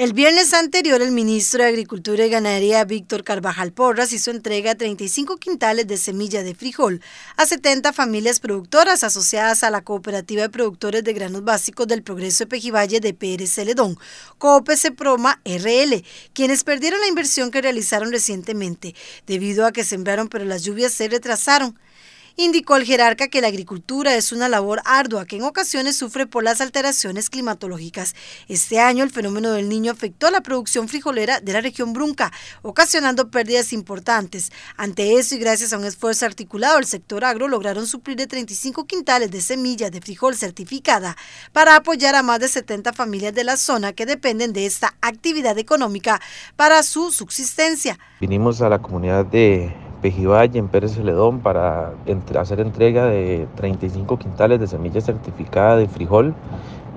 El viernes anterior, el ministro de Agricultura y Ganadería, Víctor Carvajal Porras, hizo entrega de 35 quintales de semilla de frijol a 70 familias productoras asociadas a la Cooperativa de Productores de Granos Básicos del Progreso de Pejivalle de Pérez Celedón, COPC Proma RL, quienes perdieron la inversión que realizaron recientemente debido a que sembraron pero las lluvias se retrasaron. Indicó el jerarca que la agricultura es una labor ardua que en ocasiones sufre por las alteraciones climatológicas. Este año el fenómeno del niño afectó a la producción frijolera de la región Brunca, ocasionando pérdidas importantes. Ante eso y gracias a un esfuerzo articulado, el sector agro lograron suplir de 35 quintales de semillas de frijol certificada para apoyar a más de 70 familias de la zona que dependen de esta actividad económica para su subsistencia. Vinimos a la comunidad de Pejibay, en Pérez Celedón, para hacer entrega de 35 quintales de semilla certificada de frijol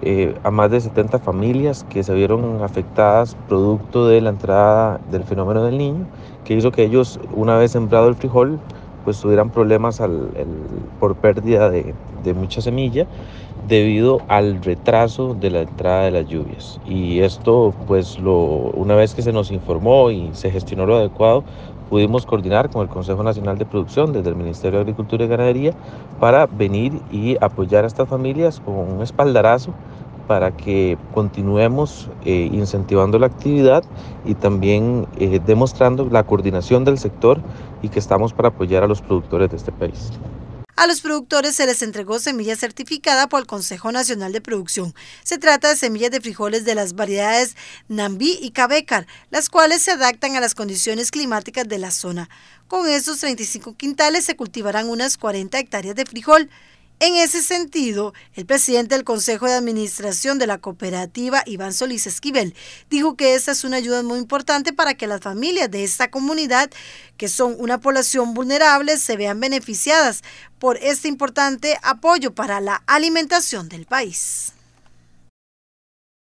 eh, a más de 70 familias que se vieron afectadas producto de la entrada del fenómeno del niño, que hizo que ellos, una vez sembrado el frijol, pues tuvieran problemas por pérdida de, mucha semilla debido al retraso de la entrada de las lluvias. Y esto, pues lo, una vez que se nos informó y se gestionó lo adecuado, pudimos coordinar con el Consejo Nacional de Producción desde el Ministerio de Agricultura y Ganadería para venir y apoyar a estas familias con un espaldarazo para que continuemos eh, incentivando la actividad y también eh, demostrando la coordinación del sector y que estamos para apoyar a los productores de este país. A los productores se les entregó semilla certificada por el Consejo Nacional de Producción. Se trata de semillas de frijoles de las variedades Nambí y Cabecar, las cuales se adaptan a las condiciones climáticas de la zona. Con estos 35 quintales se cultivarán unas 40 hectáreas de frijol. En ese sentido, el presidente del Consejo de Administración de la cooperativa, Iván Solís Esquivel, dijo que esta es una ayuda muy importante para que las familias de esta comunidad, que son una población vulnerable, se vean beneficiadas por este importante apoyo para la alimentación del país.